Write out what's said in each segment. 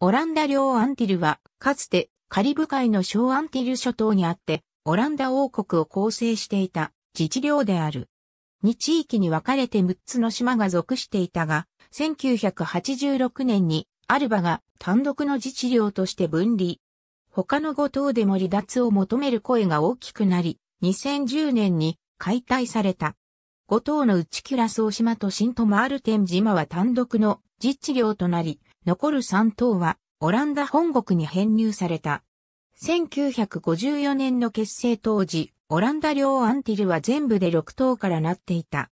オランダ領アンティルは、かつてカリブ海の小アンティル諸島にあって、オランダ王国を構成していた自治領である。2地域に分かれて6つの島が属していたが、1986年にアルバが単独の自治領として分離。他の5島でも離脱を求める声が大きくなり、2010年に解体された。5島のウチキュラソー島とシントマールテン島は単独の自治領となり、残る3頭はオランダ本国に編入された。1954年の結成当時、オランダ領アンティルは全部で6頭からなっていた。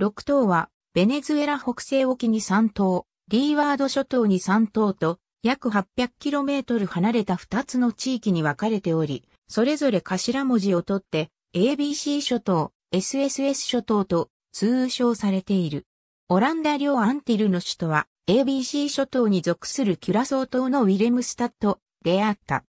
6頭は、ベネズエラ北西沖に3頭、リーワード諸島に3頭と、約 800km 離れた2つの地域に分かれており、それぞれ頭文字を取って、ABC 諸島、SSS 諸島と通称されている。オランダ領アンティルの首都は ABC 諸島に属するキュラソー島のウィレムスタットであった。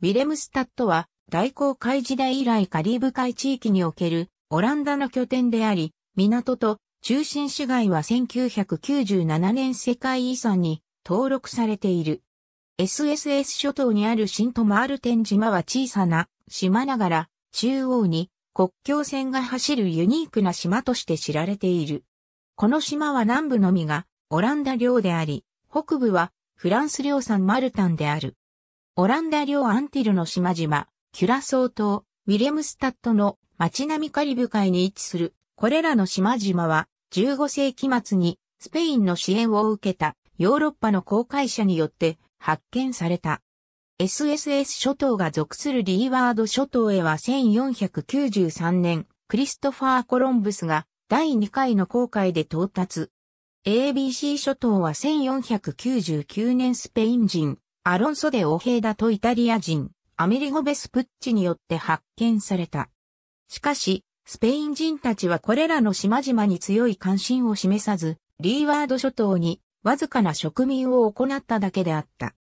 ウィレムスタットは大航海時代以来カリブ海地域におけるオランダの拠点であり、港と中心市街は1997年世界遺産に登録されている。SSS 諸島にあるシントマールテン島は小さな島ながら中央に国境線が走るユニークな島として知られている。この島は南部のみがオランダ領であり、北部はフランス領産マルタンである。オランダ領アンティルの島々、キュラソー島、ウィレムスタットの街並みカリブ海に位置する、これらの島々は15世紀末にスペインの支援を受けたヨーロッパの航海者によって発見された。SSS 諸島が属するリーワード諸島へは1493年、クリストファー・コロンブスが第2回の航海で到達。ABC 諸島は1499年スペイン人、アロンソデ・オヘイダとイタリア人、アメリゴ・ベスプッチによって発見された。しかし、スペイン人たちはこれらの島々に強い関心を示さず、リーワード諸島にわずかな植民を行っただけであった。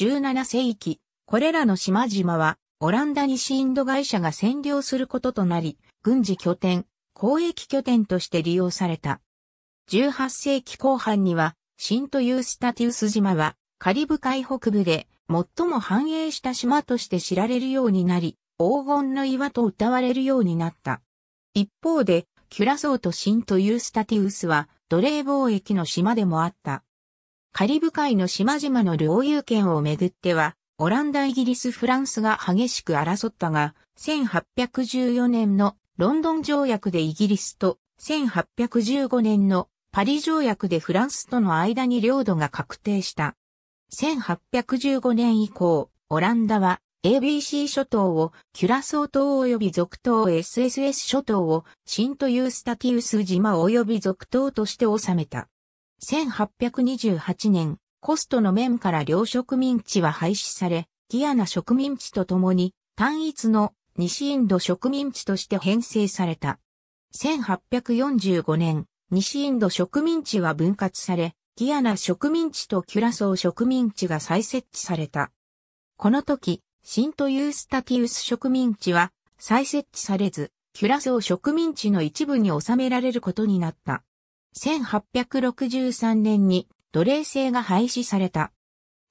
17世紀、これらの島々はオランダ西インド会社が占領することとなり、軍事拠点、交易拠点として利用された。18世紀後半には、シントユースタティウス島は、カリブ海北部で最も繁栄した島として知られるようになり、黄金の岩と謳われるようになった。一方で、キュラソーとシントユースタティウスは奴隷貿易の島でもあった。カリブ海の島々の領有権をめぐっては、オランダ、イギリス、フランスが激しく争ったが、1814年のロンドン条約でイギリスと1815年のパリ条約でフランスとの間に領土が確定した。1815年以降、オランダは ABC 諸島をキュラソー島及び続島 SSS 諸島をシントユースタティウス島及び続島として治めた。1828年、コストの面から両植民地は廃止され、ギアナ植民地とともに単一の西インド植民地として編成された。1845年、西インド植民地は分割され、ギアナ植民地とキュラソー植民地が再設置された。この時、シントユースタティウス植民地は再設置されず、キュラソー植民地の一部に収められることになった。1863年に奴隷制が廃止された。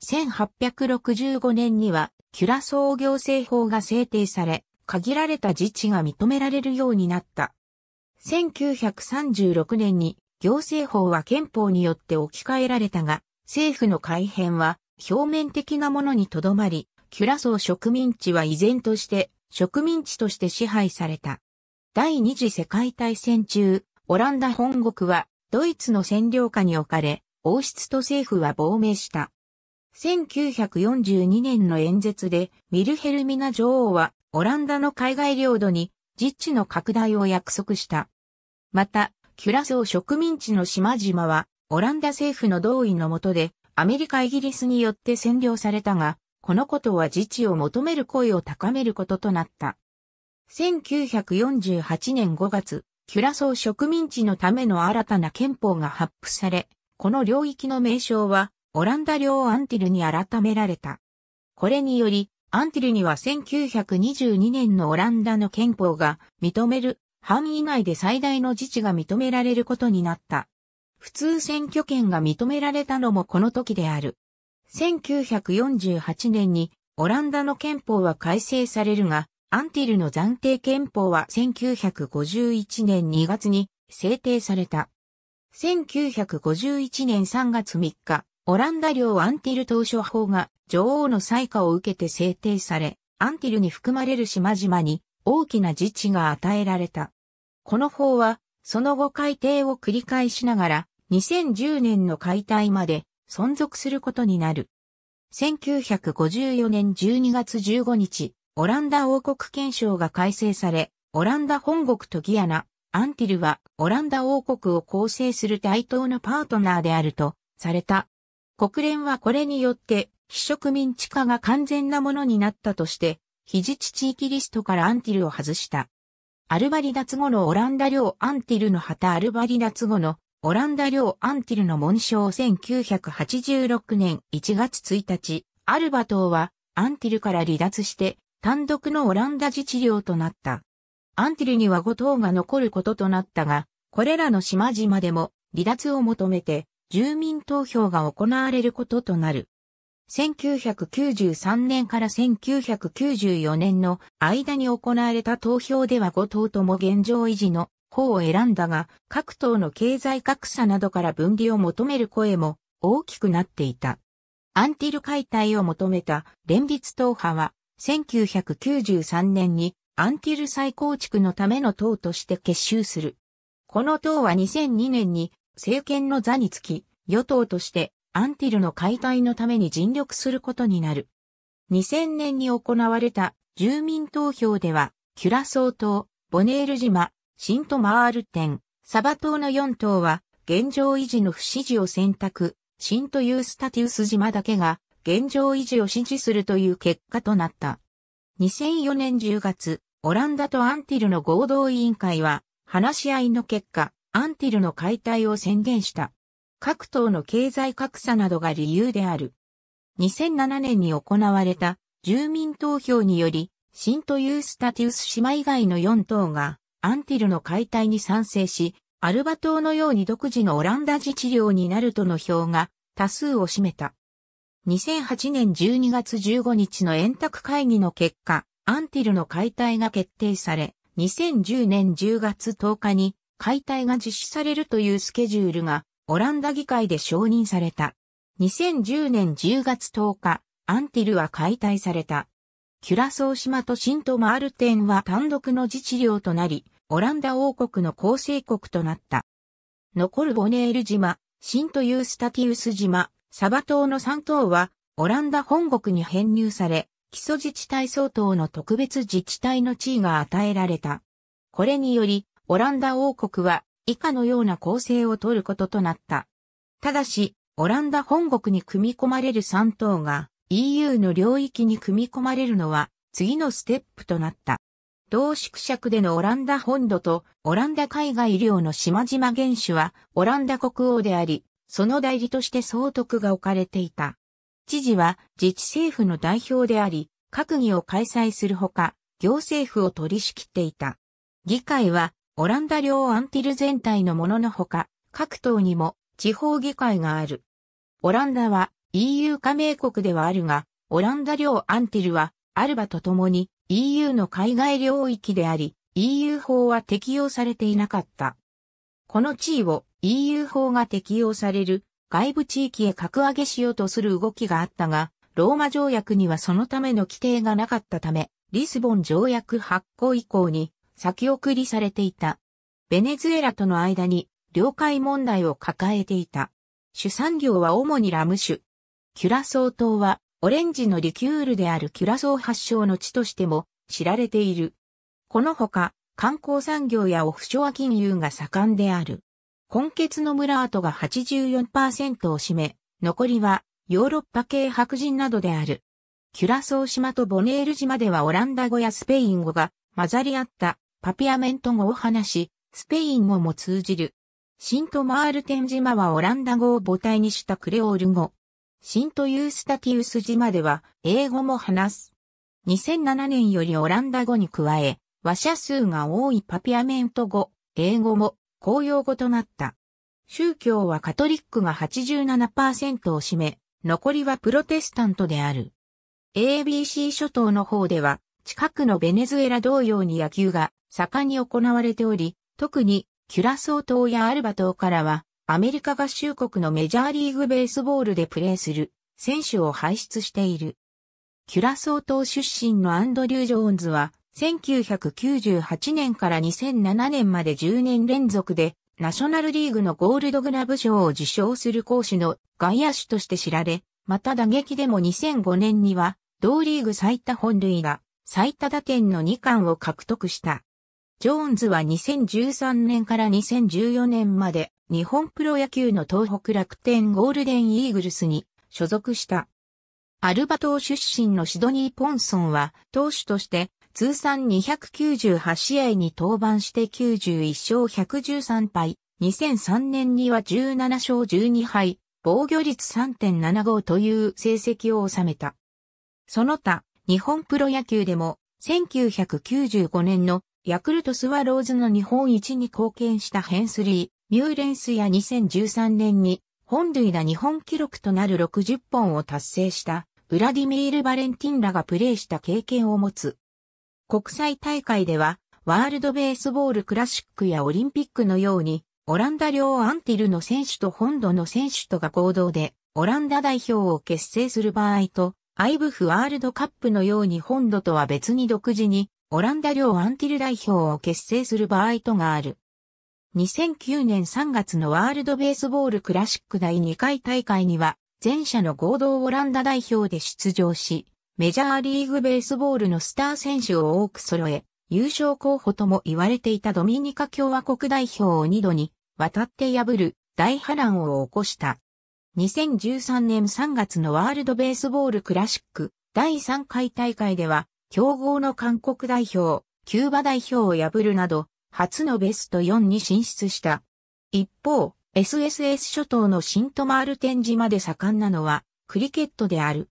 1865年には、キュラソー行政法が制定され、限られた自治が認められるようになった。1936年に行政法は憲法によって置き換えられたが、政府の改変は表面的なものにとどまり、キュラソー植民地は依然として植民地として支配された。第二次世界大戦中、オランダ本国はドイツの占領下に置かれ、王室と政府は亡命した。1942年の演説で、ミルヘルミナ女王は、オランダの海外領土に、実地の拡大を約束した。また、キュラソー植民地の島々は、オランダ政府の同意のもとで、アメリカ・イギリスによって占領されたが、このことは自治を求める声を高めることとなった。1948年5月、キュラソー植民地のための新たな憲法が発布され、この領域の名称は、オランダ領アンティルに改められた。これにより、アンティルには1922年のオランダの憲法が認める範囲内で最大の自治が認められることになった。普通選挙権が認められたのもこの時である。1948年にオランダの憲法は改正されるが、アンティルの暫定憲法は1951年2月に制定された。1951年3月3日、オランダ領アンティル当初法が女王の裁可を受けて制定され、アンティルに含まれる島々に大きな自治が与えられた。この法は、その後改定を繰り返しながら、2010年の解体まで存続することになる。1954年12月15日、オランダ王国憲章が改正され、オランダ本国とギアナ、アンティルはオランダ王国を構成する対等のパートナーであるとされた。国連はこれによって非植民地化が完全なものになったとして、非自治地域リストからアンティルを外した。アルバリ脱後のオランダ領アンティルの旗アルバリ脱後のオランダ領アンティルの紋章1986年1月1日、アルバ島はアンティルから離脱して単独のオランダ自治領となった。アンティルには5島が残ることとなったが、これらの島々でも離脱を求めて住民投票が行われることとなる。1993年から1994年の間に行われた投票では5党とも現状維持の方を選んだが、各党の経済格差などから分離を求める声も大きくなっていた。アンティル解体を求めた連立党派は、1993年にアンティル再構築のための党として結集する。この党は2002年に政権の座につき、与党としてアンティルの解体のために尽力することになる。2000年に行われた住民投票では、キュラソー島、ボネール島、シントマールテン、サバ島の4島は、現状維持の不支持を選択、シントユースタティウス島だけが、現状維持を支持するという結果となった。2004年10月、オランダとアンティルの合同委員会は、話し合いの結果、アンティルの解体を宣言した。各党の経済格差などが理由である。2007年に行われた住民投票により、新ントユースタティウス島以外の4党がアンティルの解体に賛成し、アルバ島のように独自のオランダ自治領になるとの票が多数を占めた。2008年12月15日の円卓会議の結果、アンティルの解体が決定され、2010年10月10日に解体が実施されるというスケジュールがオランダ議会で承認された。2010年10月10日、アンティルは解体された。キュラソー島とシントマールテンは単独の自治領となり、オランダ王国の構成国となった。残るボネール島、シントユースタティウス島、サバ島の3島は、オランダ本国に編入され、基礎自治体相当の特別自治体の地位が与えられた。これにより、オランダ王国は以下のような構成を取ることとなった。ただし、オランダ本国に組み込まれる3党が EU の領域に組み込まれるのは次のステップとなった。同縮尺でのオランダ本土とオランダ海外領の島々原種はオランダ国王であり、その代理として総督が置かれていた。知事は自治政府の代表であり、閣議を開催するほか、行政府を取り仕切っていた。議会はオランダ領アンティル全体のもののほか、各党にも地方議会がある。オランダは EU 加盟国ではあるが、オランダ領アンティルはアルバと共に EU の海外領域であり、EU 法は適用されていなかった。この地位を EU 法が適用される外部地域へ格上げしようとする動きがあったが、ローマ条約にはそのための規定がなかったため、リスボン条約発行以降に先送りされていた。ベネズエラとの間に領海問題を抱えていた。主産業は主にラム酒。キュラソー島はオレンジのリキュールであるキュラソー発祥の地としても知られている。このほか観光産業やオフショア金融が盛んである。根血の村跡が84%を占め、残りはヨーロッパ系白人などである。キュラソー島とボネール島ではオランダ語やスペイン語が混ざり合ったパピアメント語を話し、スペイン語も通じる。シントマールテン島はオランダ語を母体にしたクレオール語。シントユースタティウス島では英語も話す。2007年よりオランダ語に加え、話者数が多いパピアメント語、英語も公用語となった。宗教はカトリックが87%を占め、残りはプロテスタントである。ABC 諸島の方では、近くのベネズエラ同様に野球が盛んに行われており、特にキュラソー島やアルバ島からは、アメリカ合衆国のメジャーリーグベースボールでプレーする選手を輩出している。キュラソー島出身のアンドリュー・ジョーンズは、1998年から2007年まで10年連続で、ナショナルリーグのゴールドグラブ賞を受賞する講師の外野手として知られ、また打撃でも2005年には、同リーグ最多本塁打、最多打点の2冠を獲得した。ジョーンズは2013年から2014年まで日本プロ野球の東北楽天ゴールデンイーグルスに所属した。アルバ島出身のシドニー・ポンソンは投手として通算298試合に登板して91勝113敗。2003年には17勝12敗、防御率3.75という成績を収めた。その他、日本プロ野球でも1995年のヤクルトスワローズの日本一に貢献したヘンスリー、ミューレンスや2013年に本塁打日本記録となる60本を達成したウラディミール・バレンティンらがプレーした経験を持つ。国際大会ではワールドベースボールクラシックやオリンピックのようにオランダ領アンティルの選手と本土の選手とが合同でオランダ代表を結成する場合とアイブフワールドカップのように本土とは別に独自にオランダ領アンティル代表を結成する場合とがある。2009年3月のワールドベースボールクラシック第2回大会には、前者の合同オランダ代表で出場し、メジャーリーグベースボールのスター選手を多く揃え、優勝候補とも言われていたドミニカ共和国代表を2度に渡って破る大波乱を起こした。2013年3月のワールドベースボールクラシック第3回大会では強豪の韓国代表、キューバ代表を破るなど、初のベスト4に進出した。一方、SSS 諸島のシントマール示まで盛んなのは、クリケットである。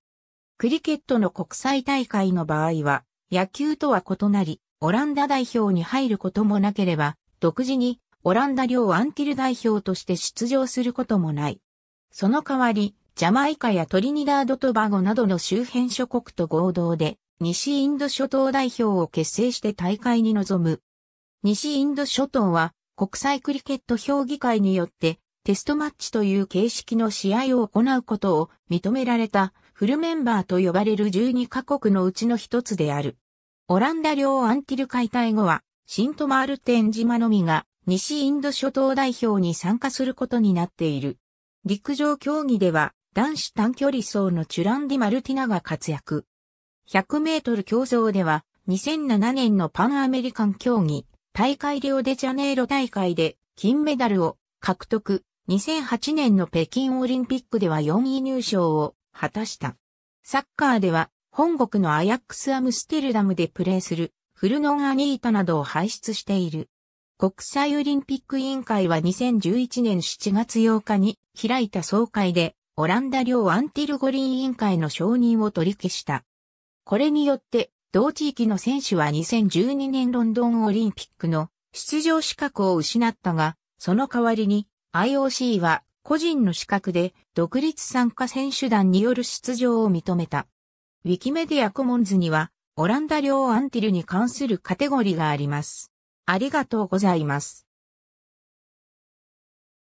クリケットの国際大会の場合は、野球とは異なり、オランダ代表に入ることもなければ、独自にオランダ領アンティル代表として出場することもない。その代わり、ジャマイカやトリニダード・トバゴなどの周辺諸国と合同で、西インド諸島代表を結成して大会に臨む。西インド諸島は国際クリケット評議会によってテストマッチという形式の試合を行うことを認められたフルメンバーと呼ばれる12カ国のうちの一つである。オランダ領アンティル解体後はシントマールテン島のみが西インド諸島代表に参加することになっている。陸上競技では男子短距離走のチュランディ・マルティナが活躍。100メートル競争では、2007年のパンアメリカン競技、大会リオデジャネイロ大会で金メダルを獲得、2008年の北京オリンピックでは4位入賞を果たした。サッカーでは、本国のアヤックスアムステルダムでプレーするフルノン・アニータなどを輩出している。国際オリンピック委員会は2011年7月8日に開いた総会で、オランダ領アンティルゴリン委員会の承認を取り消した。これによって、同地域の選手は2012年ロンドンオリンピックの出場資格を失ったが、その代わりに IOC は個人の資格で独立参加選手団による出場を認めた。ウィキメディアコモンズには、オランダ領アンティルに関するカテゴリーがあります。ありがとうございます。